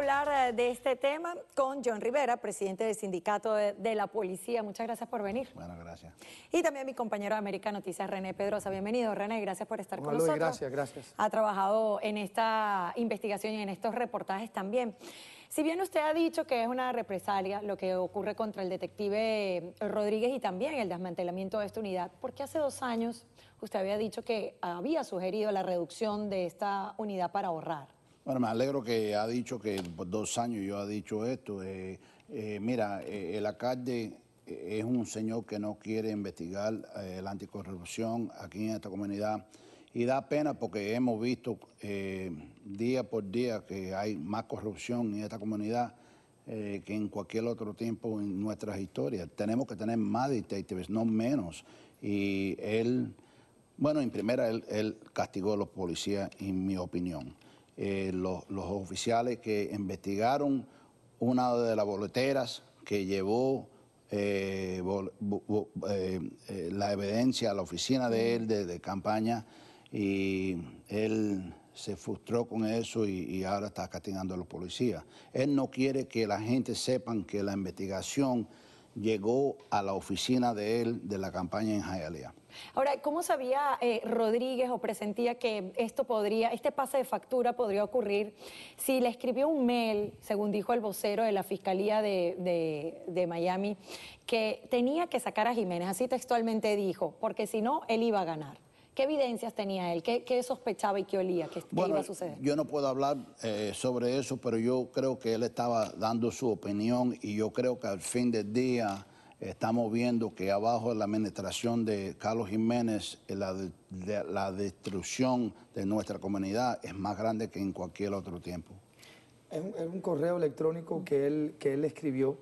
hablar eh, de este tema con John Rivera, presidente del Sindicato de, la Policía. Muchas gracias por venir. Bueno, gracias. Y también mi compañero de América Noticias, René Pedrosa. Bienvenido, René, gracias por estar bueno, con nosotros. nosotros. Gracias, gracias. Ha trabajado en esta investigación y en estos reportajes también. Si bien usted ha dicho que es una represalia lo que ocurre contra el detective Rodríguez y también el desmantelamiento de esta unidad, porque hace dos años usted había dicho que había sugerido la reducción de esta unidad para ahorrar? Bueno, me alegro que ha dicho que por dos años yo ha dicho esto. Eh, eh, mira, eh, el alcalde es un señor que no quiere investigar la anticorrupción aquí en esta comunidad y da pena porque hemos visto día por día que hay más corrupción en esta comunidad que en cualquier otro tiempo en nuestras historias. Tenemos que tener más detectives, no menos. Y él, bueno, en primera, él castigó a los policías, en mi opinión. Eh, los, oficiales que investigaron una de las boleteras que llevó eh, eh, la evidencia a la oficina de él de, campaña y él se frustró con eso y, ahora está castigando a los policías. Él no quiere que la gente sepan que la investigación llegó a la oficina de él de la campaña en Hialeah. Ahora, ¿cómo sabía eh, Rodríguez o presentía que esto podría, este pase de factura podría ocurrir si le escribió un mail, según dijo el vocero de la Fiscalía de, Miami, que tenía que sacar a Jiménez? Así textualmente dijo, porque si no, él iba a ganar. ¿Qué evidencias tenía él? ¿Qué, sospechaba y qué olía? ¿Qué, iba a suceder? Yo no puedo hablar eh, sobre eso, pero yo creo que él estaba dando su opinión y yo creo que al fin del día Estamos viendo que abajo de la administración de Carlos Jiménez, eh, la, de, la destrucción de nuestra comunidad es más grande que en cualquier otro tiempo. Es un, correo electrónico que él, que él escribió.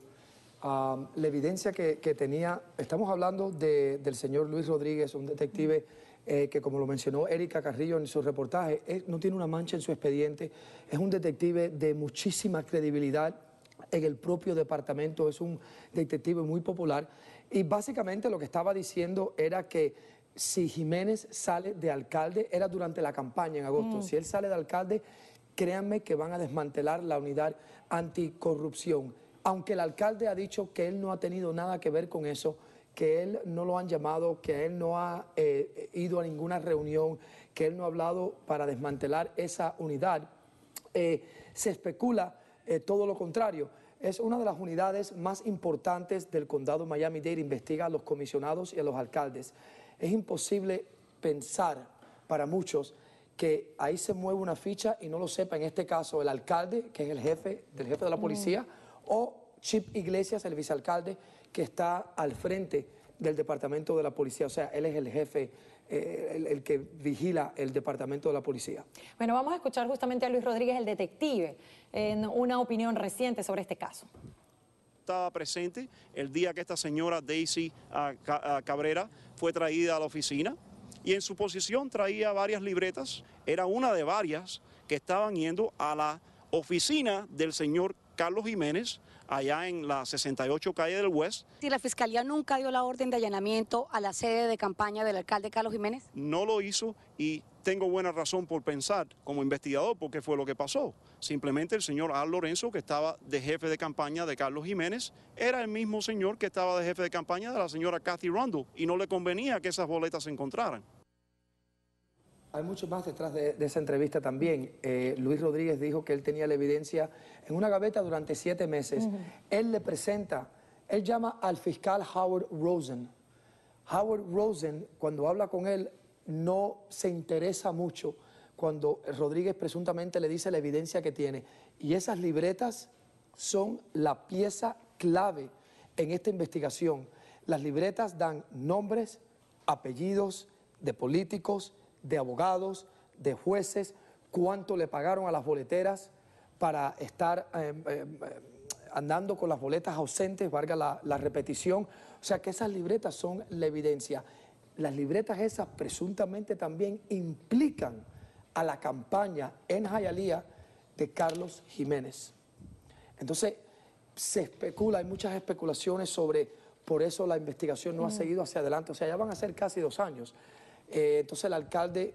la evidencia que, tenía, estamos hablando del señor Luis Rodríguez, un detective eh, que como lo mencionó Erika Carrillo en su reportaje, no tiene una mancha en su expediente, es un detective de muchísima credibilidad, en el propio departamento, es un detective muy popular. Y básicamente lo que estaba diciendo era que si Jiménez sale de alcalde, era durante la campaña en agosto, mm. si él sale de alcalde, créanme que van a desmantelar la unidad anticorrupción. Aunque el alcalde ha dicho que él no ha tenido nada que ver con eso, que él no lo han llamado, que él no ha eh, ido a ninguna reunión, que él no ha hablado para desmantelar esa unidad, eh, se especula eh, todo lo contrario. Es una de las unidades más importantes del condado Miami-Dade, investiga a los comisionados y a los alcaldes. Es imposible pensar para muchos que ahí se mueve una ficha y no lo sepa, en este caso, el alcalde, que es el jefe del jefe de la policía, mm. o Chip Iglesias, el vicealcalde, que está al frente del departamento de la policía, o sea, él es el jefe, eh, el, que vigila el departamento de la policía. Bueno, vamos a escuchar justamente a Luis Rodríguez, el detective, en una opinión reciente sobre este caso. Estaba presente el día que esta señora Daisy ah, ah, Cabrera fue traída a la oficina y en su posición traía varias libretas, era una de varias que estaban yendo a la oficina del señor Carlos Jiménez, allá en la 68 calle del West. ¿Y la Fiscalía nunca dio la orden de allanamiento a la sede de campaña del alcalde Carlos Jiménez? No lo hizo y tengo buena razón por pensar como investigador porque fue lo que pasó. Simplemente el señor Al Lorenzo, que estaba de jefe de campaña de Carlos Jiménez, era el mismo señor que estaba de jefe de campaña de la señora Kathy Rondo y no le convenía que esas boletas se encontraran. Hay mucho más detrás de, esa entrevista también. Eh, Luis Rodríguez dijo que él tenía la evidencia en una gaveta durante siete meses. Él le presenta, él llama al fiscal Howard Rosen. Howard Rosen, cuando habla con él, no se interesa mucho cuando Rodríguez presuntamente le dice la evidencia que tiene. Y esas libretas son la pieza clave en esta investigación. Las libretas dan nombres, apellidos de políticos, de abogados, de jueces, cuánto le pagaron a las boleteras para estar eh, em, em, andando con las boletas ausentes, valga la, repetición. O sea que esas libretas son la evidencia. Las libretas esas presuntamente también implican a la campaña en Jayalía de Carlos Jiménez. Entonces, se especula, hay muchas especulaciones sobre, por eso la investigación no ha mm. seguido hacia adelante, o sea, ya van a ser casi dos años. Eh, entonces el alcalde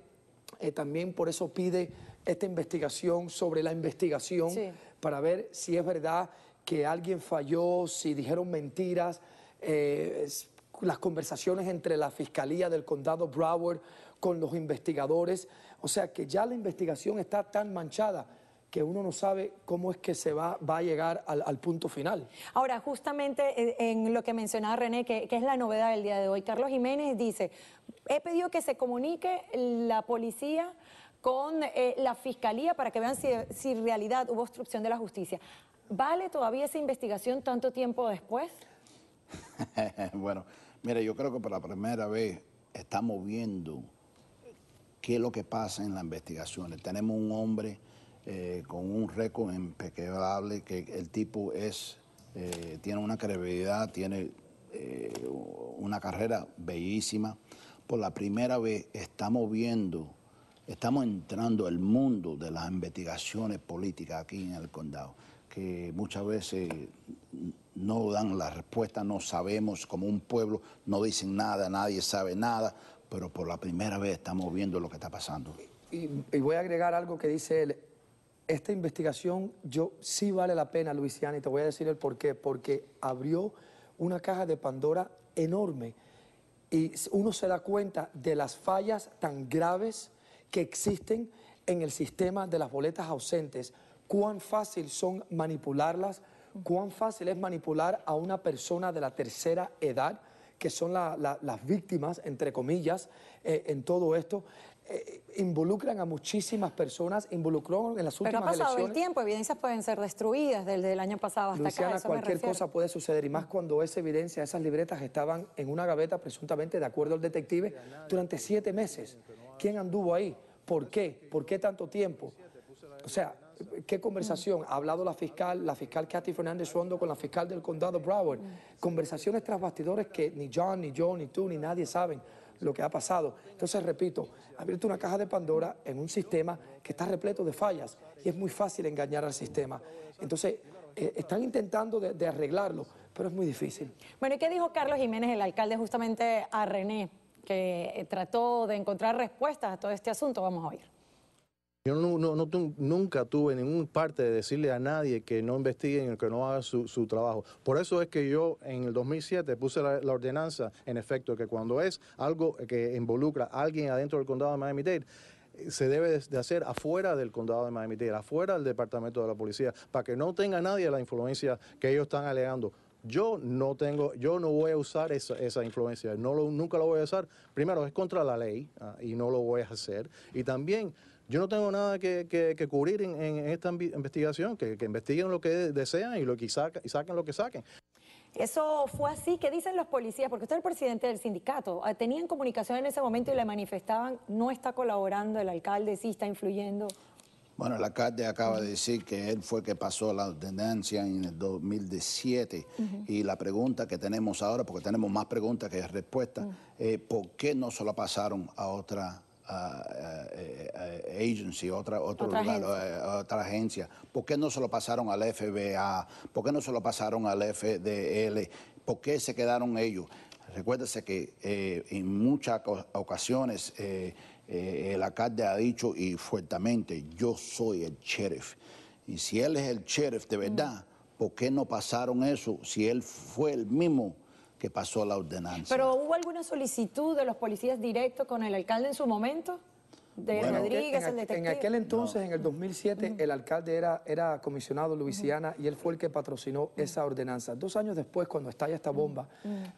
eh, también por eso pide esta investigación sobre la investigación para ver si es verdad que alguien falló, si dijeron mentiras, eh, las conversaciones entre la Fiscalía del Condado Broward con los investigadores. O sea que ya la investigación está tan manchada que uno no sabe cómo es que se va, va a llegar al, punto final. Ahora, justamente eh, en lo que mencionaba René, que, es la novedad del día de hoy, Carlos Jiménez dice, he pedido que se comunique la policía con eh, la fiscalía para que vean si, si en realidad hubo obstrucción de la justicia. ¿Vale todavía esa investigación tanto tiempo después? bueno, mire, yo creo que por la primera vez estamos viendo qué es lo que pasa en la investigaciones. Tenemos un hombre eh, con un récord impecable, que el tipo es, eh, tiene una credibilidad, tiene eh, una carrera bellísima. Por la primera vez estamos viendo, estamos entrando al mundo de las investigaciones políticas aquí en el condado, que muchas veces no dan la respuesta, no sabemos como un pueblo, no dicen nada, nadie sabe nada, pero por la primera vez estamos viendo lo que está pasando. Y, y voy a agregar algo que dice él esta investigación yo sí vale la pena, Luisiana, y te voy a decir el por qué, porque abrió una caja de Pandora enorme y uno se da cuenta de las fallas tan graves que existen en el sistema de las boletas ausentes, cuán fácil son manipularlas, cuán fácil es manipular a una persona de la tercera edad, que son las víctimas, entre comillas, eh, en todo esto. Eh, involucran a muchísimas personas, involucró en las últimas elecciones. Pero ha pasado el tiempo, evidencias pueden ser destruidas desde el año pasado hasta Luciana, acá. cualquier cosa puede suceder y más cuando esa evidencia, esas libretas estaban en una gaveta presuntamente de acuerdo al detective durante siete meses. ¿Quién anduvo ahí? ¿Por qué? ¿Por qué tanto tiempo? O sea, ¿qué conversación? Ha hablado la fiscal, la fiscal Kathy Fernández Rondo con la fiscal del condado Broward. Mm. Conversaciones tras bastidores que ni John, ni yo, ni tú, ni nadie saben lo que ha pasado. Entonces, repito, ha abierto una caja de Pandora en un sistema que está repleto de fallas y es muy fácil engañar al sistema. Entonces, eh, están intentando de arreglarlo, pero es muy difícil. Bueno, ¿y qué dijo Carlos Jiménez, el alcalde, justamente a René, que eh, trató de encontrar respuestas a todo este asunto? Vamos a oír. Yo no, nunca tuve ningún parte de decirle a nadie que no investiguen o que no haga su, trabajo. Por eso es que yo en el 2007 puse la, ordenanza en efecto que cuando es algo que involucra a alguien adentro del condado de Miami-Dade, eh, se debe de hacer afuera del condado de Miami-Dade, afuera del departamento de la policía, para que no tenga nadie la influencia que ellos están alegando. Yo no tengo, yo no voy a usar esa, influencia, no lo, nunca lo voy a usar. Primero, es contra la ley ah, y no lo voy a hacer. Y también yo no tengo nada que, cubrir en, esta investigación, que, investiguen lo que desean y, lo que y saquen lo que saquen. Eso fue así. ¿Qué dicen los policías? Porque usted es el presidente del sindicato. Ah, tenían comunicación en ese momento y le manifestaban, no está colaborando el alcalde, sí está influyendo. Bueno, el alcalde acaba de decir que él fue el que pasó la ordenancia en el 2017 y la pregunta que tenemos ahora, porque tenemos más preguntas que respuestas, ¿por qué no se la pasaron a otra agency, otra, eh, otra, agencia. ¿Por qué no se lo pasaron al FBA? ¿Por qué no se lo pasaron al FDL? ¿Por qué se quedaron ellos? Recuérdese que eh, en muchas ocasiones eh, eh, el alcalde ha dicho y fuertemente, yo soy el sheriff. Y si él es el sheriff de mm. verdad, ¿por qué no pasaron eso si él fue el mismo que pasó la ordenanza. ¿Pero hubo alguna solicitud de los policías directos con el alcalde en su momento? De Rodríguez, en, En aquel entonces, en el 2007, el alcalde era, era comisionado Luisiana y él fue el que patrocinó esa ordenanza. Dos años después, cuando estalla esta bomba,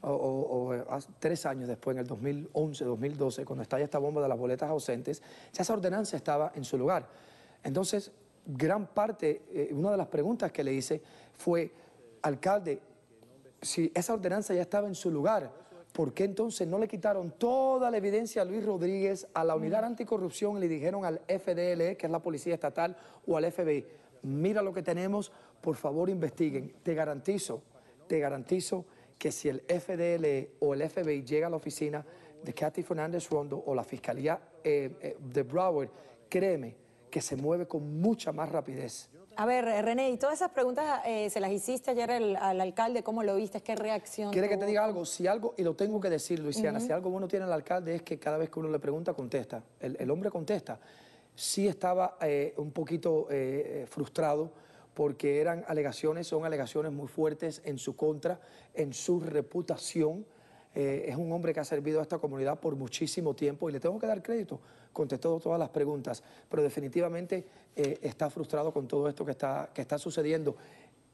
o, ah, tres años después, en el 2011, 2012, cuando estalla esta bomba de las boletas ausentes, ya esa ordenanza estaba en su lugar. Entonces, gran parte, eh, una de las preguntas que le hice fue, alcalde, si esa ordenanza ya estaba en su lugar, ¿por qué entonces no le quitaron toda la evidencia a Luis Rodríguez, a la unidad anticorrupción y le dijeron al FDLE, que es la policía estatal, o al FBI, mira lo que tenemos, por favor investiguen. Te garantizo, te garantizo que si el FDLE o el FBI llega a la oficina de Kathy Fernández Rondo o la Fiscalía eh, eh, de Broward, créeme que se mueve con mucha más rapidez. A ver, René, y todas esas preguntas eh, se las hiciste ayer al alcalde, ¿cómo lo viste? ¿Qué reacción? ¿Quiere que te diga algo? Si algo, y lo tengo que decir, Luisiana, si algo bueno tiene el alcalde es que cada vez que uno le pregunta, contesta. El, hombre contesta. Sí estaba eh, un poquito eh, frustrado porque eran alegaciones, son alegaciones muy fuertes en su contra, en su reputación eh, es un hombre que ha servido a esta comunidad por muchísimo tiempo y le tengo que dar crédito, contestó todas las preguntas, pero definitivamente eh, está frustrado con todo esto que está, que está sucediendo.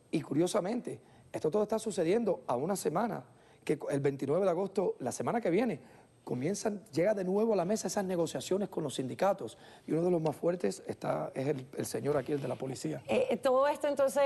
Y curiosamente, esto todo está sucediendo a una semana, que el 29 de agosto, la semana que viene, comienzan, llega de nuevo a la mesa esas negociaciones con los sindicatos y uno de los más fuertes está, es el, señor aquí, el de la policía. Eh, eh, todo esto entonces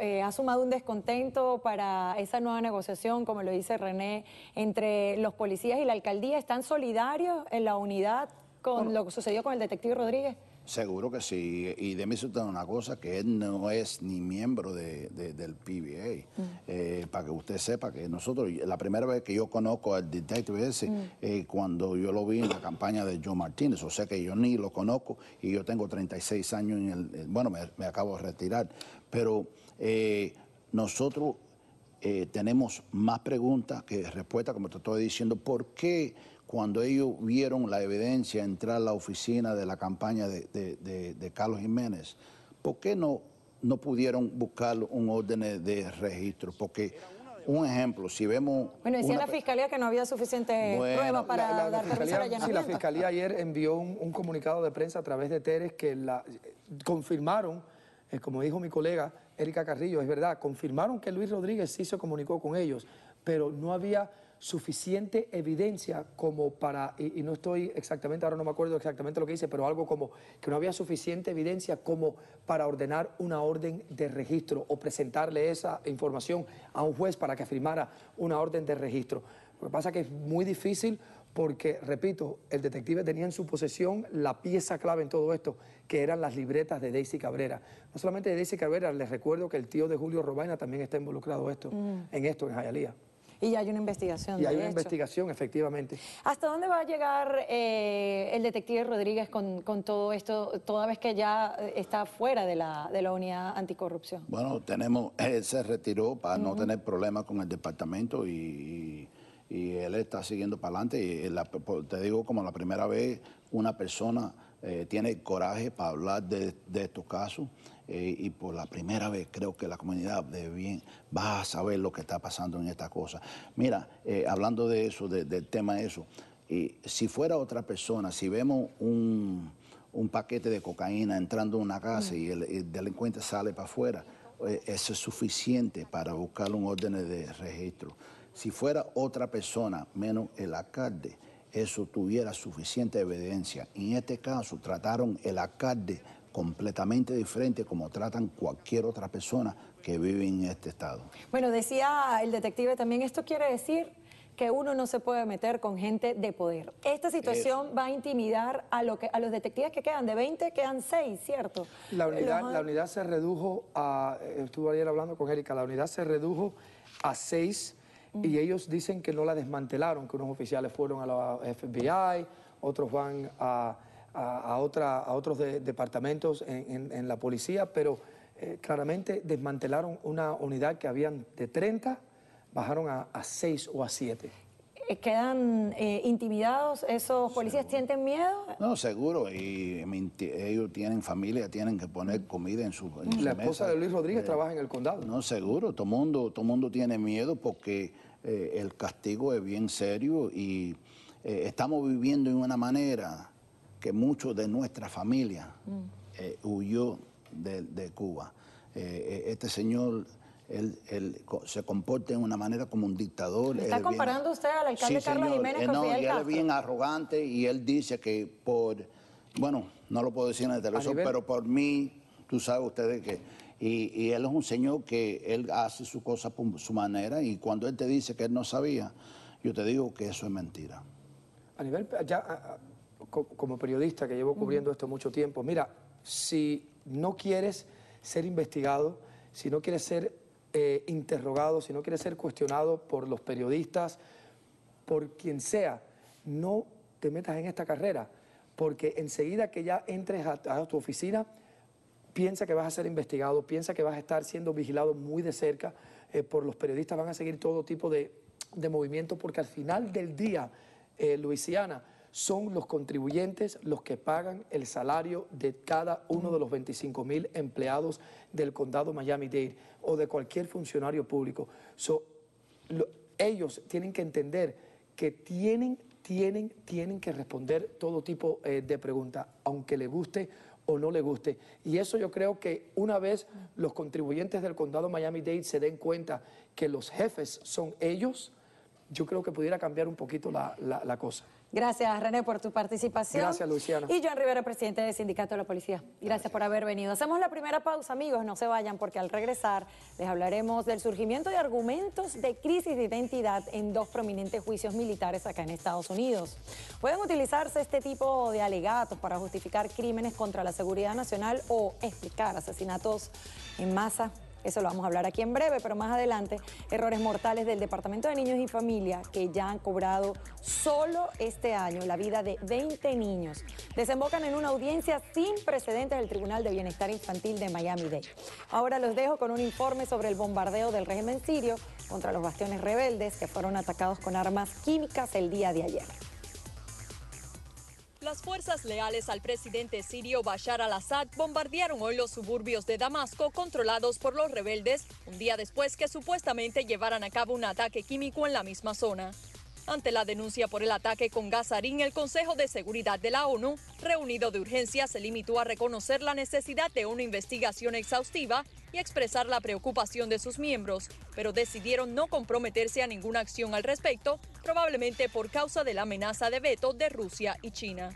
eh, ha sumado un descontento para esa nueva negociación, como lo dice René, entre los policías y la alcaldía. ¿Están solidarios en la unidad con lo que sucedió con el detective Rodríguez? Seguro que sí. Y déme usted una cosa, que él no es ni miembro de, del PBA. Mm. Eh, para que usted sepa que nosotros, la primera vez que yo conozco al detective ese, mm. eh, cuando yo lo vi en la campaña de Joe Martínez, o sea que yo ni lo conozco y yo tengo 36 años en el... Eh, bueno, me, acabo de retirar. Pero eh, nosotros eh, tenemos más preguntas que respuestas, como te estoy diciendo, ¿por qué cuando ellos vieron la evidencia entrar a la oficina de la campaña de, Carlos Jiménez, ¿por qué no, no pudieron buscar un orden de registro? Porque un ejemplo, si vemos... Bueno, decía la Fiscalía que no había suficiente prueba para la, la, dar la fiscalía, Sí, la Fiscalía ayer envió un, comunicado de prensa a través de Teres que la, confirmaron, eh, como dijo mi colega, Erika Carrillo, es verdad, confirmaron que Luis Rodríguez sí se comunicó con ellos, pero no había suficiente evidencia como para, y, no estoy exactamente, ahora no me acuerdo exactamente lo que dice, pero algo como que no había suficiente evidencia como para ordenar una orden de registro o presentarle esa información a un juez para que firmara una orden de registro. Lo que pasa es que es muy difícil porque, repito, el detective tenía en su posesión la pieza clave en todo esto, que eran las libretas de Daisy Cabrera. No solamente de Daisy Cabrera, les recuerdo que el tío de Julio Robaina también está involucrado esto, mm. en esto, en Jayalía. Y hay una investigación. Y hay una investigación, efectivamente. ¿Hasta dónde va a llegar eh, el detective Rodríguez con, todo esto, toda vez que ya está fuera de la, unidad anticorrupción? Bueno, tenemos, él se retiró para no tener problemas con el departamento y y él está siguiendo para adelante. Y te digo, como la primera vez, una persona eh, tiene coraje para hablar de, estos casos eh, y por la primera vez creo que la comunidad de bien va a saber lo que está pasando en esta cosa. Mira, eh, hablando de eso, del tema de eso, y si fuera otra persona, si vemos un, paquete de cocaína entrando a una casa y el delincuente sale para afuera, eso es suficiente para buscar un orden de registro. Si fuera otra persona, menos el alcalde, eso tuviera suficiente evidencia. en este caso trataron el alcalde completamente diferente como tratan cualquier otra persona que vive en este estado. Bueno, decía el detective también, esto quiere decir que uno no se puede meter con gente de poder. Esta situación va a intimidar a, los detectives que quedan, de 20 quedan 6, ¿cierto? La unidad, la unidad se redujo a, estuve ayer hablando con Erika, la unidad se redujo a 6 y ellos dicen que no la desmantelaron, que unos oficiales fueron a la FBI, otros van a, otros departamentos en, la policía, pero eh, claramente desmantelaron una unidad que habían de 30, bajaron a, a 6 o a 7. Eh, ¿Quedan eh, intimidados esos policías? ¿Tienen ¿Sienten miedo? No, seguro. Y ellos tienen familia, tienen que poner comida en su, en La esposa de Luis Rodríguez trabaja en el condado. No, seguro. Todo mundo, todo mundo tiene miedo porque eh, el castigo es bien serio y eh, estamos viviendo en una manera que muchos de nuestra familia mm. eh, huyó de, Cuba. este señor él, se comporta de una manera como un dictador. ¿Está comparando usted al alcalde Carlos Jiménez con no, Él es bien arrogante y él dice que por, bueno, no lo puedo decir en el teléfono, pero por mí, tú sabes ustedes que y, él es un señor que él hace su cosa por su manera y cuando él te dice que él no sabía, yo te digo que eso es mentira. A nivel, ya, como periodista que llevo cubriendo esto mucho tiempo, mira, si no quieres ser investigado, si no quieres ser eh, interrogado, si no quieres ser cuestionado por los periodistas, por quien sea, no te metas en esta carrera, porque enseguida que ya entres a tu oficina, piensa que vas a ser investigado, piensa que vas a estar siendo vigilado muy de cerca eh, por los periodistas, van a seguir todo tipo de, movimiento porque al final del día, eh, Luisiana, son los contribuyentes los que pagan el salario de cada uno de los 25 mil empleados del condado Miami-Dade o de cualquier funcionario público. ellos tienen que entender que tienen, tienen, tienen que responder todo tipo eh, de preguntas, aunque le guste o no le guste. Y eso yo creo que una vez los contribuyentes del condado Miami-Dade se den cuenta que los jefes son ellos, yo creo que pudiera cambiar un poquito la, la, la cosa. Gracias, René, por tu participación. Gracias, Luciana. Y Joan Rivera, presidente del Sindicato de la Policía. Gracias, por haber venido. Hacemos la primera pausa, amigos. No se vayan, porque al regresar les hablaremos del surgimiento de argumentos de crisis de identidad en dos prominentes juicios militares acá en Estados Unidos. Pueden utilizarse este tipo de alegatos para justificar crímenes contra la seguridad nacional o explicar asesinatos en masa eso lo vamos a hablar aquí en breve, pero más adelante, errores mortales del Departamento de Niños y Familia que ya han cobrado solo este año la vida de 20 niños. Desembocan en una audiencia sin precedentes del Tribunal de Bienestar Infantil de Miami-Dade. Ahora los dejo con un informe sobre el bombardeo del régimen sirio contra los bastiones rebeldes que fueron atacados con armas químicas el día de ayer. Las fuerzas leales al presidente sirio Bashar al-Assad bombardearon hoy los suburbios de Damasco controlados por los rebeldes un día después que supuestamente llevaran a cabo un ataque químico en la misma zona. Ante la denuncia por el ataque con Gazarín el Consejo de Seguridad de la ONU, reunido de urgencia, se limitó a reconocer la necesidad de una investigación exhaustiva y expresar la preocupación de sus miembros, pero decidieron no comprometerse a ninguna acción al respecto, probablemente por causa de la amenaza de veto de Rusia y China.